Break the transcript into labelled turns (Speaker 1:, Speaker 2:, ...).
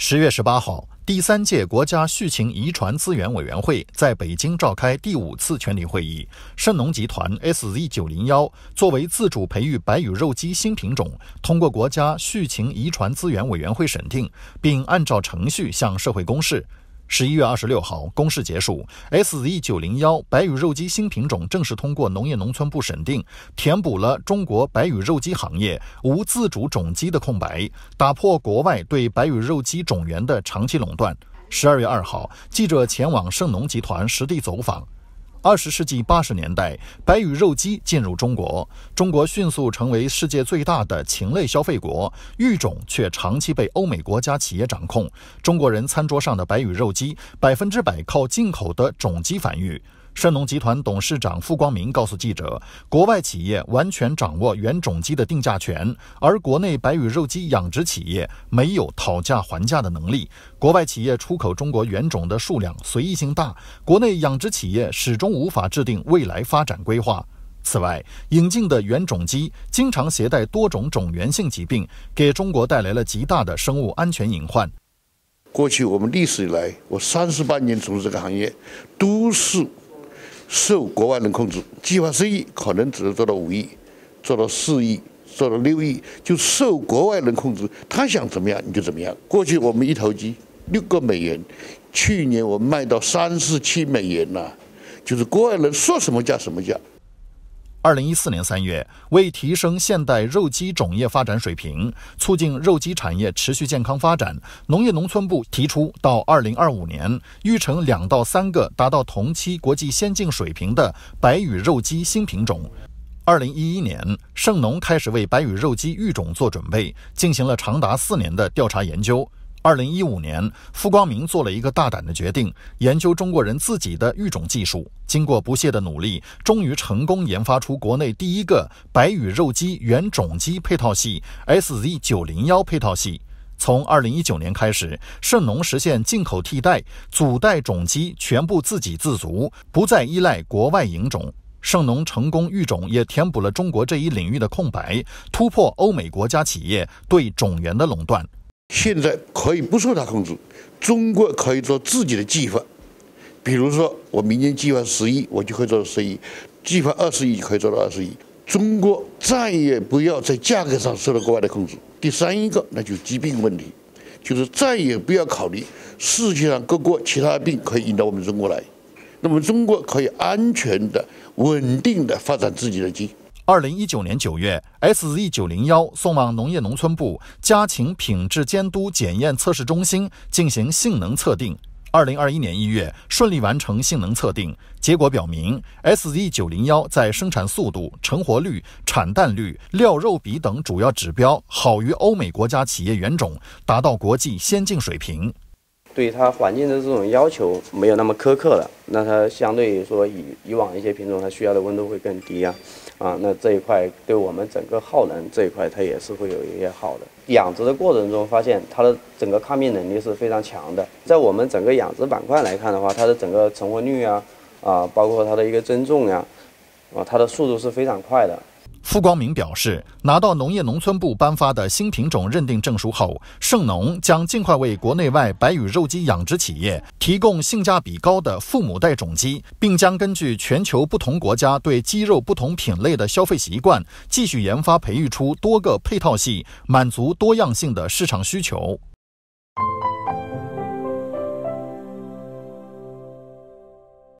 Speaker 1: 十月十八号，第三届国家畜禽遗传资源委员会在北京召开第五次全体会议。盛农集团 S Z 九零幺作为自主培育白羽肉鸡新品种，通过国家畜禽遗传资源委员会审定，并按照程序向社会公示。十一月二十六号，公示结束，S Z 九零幺白羽肉鸡新品种正式通过农业农村部审定，填补了中国白羽肉鸡行业无自主种鸡的空白，打破国外对白羽肉鸡种源的长期垄断。十二月二号，记者前往盛农集团实地走访。二十世纪八十年代，白羽肉鸡进入中国，中国迅速成为世界最大的禽类消费国，育种却长期被欧美国家企业掌控。中国人餐桌上的白羽肉鸡，百分之百靠进口的种鸡繁育。盛农集团董事长傅光明告诉记者：“国外企业完全掌握原种鸡的定价权，而国内白羽肉鸡养殖企业没有讨价还价的能力。国外企业出口中国原种的数量随意性大，国内养殖企业始终无法制定未来发展规划。此外，引进的原种鸡经常携带多种种源性疾病，给中国带来了极大的生物安全隐患。
Speaker 2: 过去我们历史以来，我三十八年从事这个行业，都是。”受国外人控制，计划生育可能只能做到五亿，做到四亿，做到六亿，就受国外人控制。他想怎么样你就怎么样。过去我们一头鸡六个美元，去年我们卖到三四七美元呐，就是国外人说什么价什么价。二零一四年三月，为提
Speaker 1: 升现代肉鸡种业发展水平，促进肉鸡产业持续健康发展，农业农村部提出，到二零二五年育成两到三个达到同期国际先进水平的白羽肉鸡新品种。二零一一年，盛农开始为白羽肉鸡育种做准备，进行了长达四年的调查研究。二零一五年，傅光明做了一个大胆的决定，研究中国人自己的育种技术。经过不懈的努力，终于成功研发出国内第一个白羽肉鸡原种鸡配套系 S Z 九零幺配套系。从二零一九年开始，圣农实现进口替代，祖代种鸡全部自给自足，不再依赖国外引种。圣农成功育种也填补了中国这一领域的空
Speaker 2: 白，突破欧美国家企业对种源的垄断。现在可以不受他控制，中国可以做自己的计划，比如说我明年计划十亿，我就可以做到十亿；计划二十亿，就可以做到二十亿。中国再也不要，在价格上受到国外的控制。第三一个，那就疾病问题，就是再也不要考虑世界上各国其他病可以引到我们中国来，那么中国可以安全的、稳定的发展自己的济。二零一九年九月
Speaker 1: ，S Z 九零幺送往农业农村部家禽品质监督检验测试中心进行性能测定。二零二一年一月，顺利完成性能测定。结果表明，S Z 九零幺在生产速度、成活率、产蛋率、料肉比等主要指标好于欧美国家企业原种，达到国际先进水平。
Speaker 3: 对它环境的这种要求没有那么苛刻了。那它相对于说以以往一些品种，它需要的温度会更低啊，啊，那这一块对我们整个耗能这一块，它也是会有一些好的。养殖的过程中发现，它的整个抗病能力是非常强的。在我们整个养殖板块来看的话，它的整个成活率啊，啊，包括它的一个增重呀，啊，它的速度是非常快的。
Speaker 1: 傅光明表示，拿到农业农村部颁发的新品种认定证书后，圣农将尽快为国内外白羽肉鸡养殖企业提供性价比高的父母代种鸡，并将根据全球不同国家对鸡肉不同品类的消费习惯，继续研发培育出多个配套系，满足多样性的市场需求。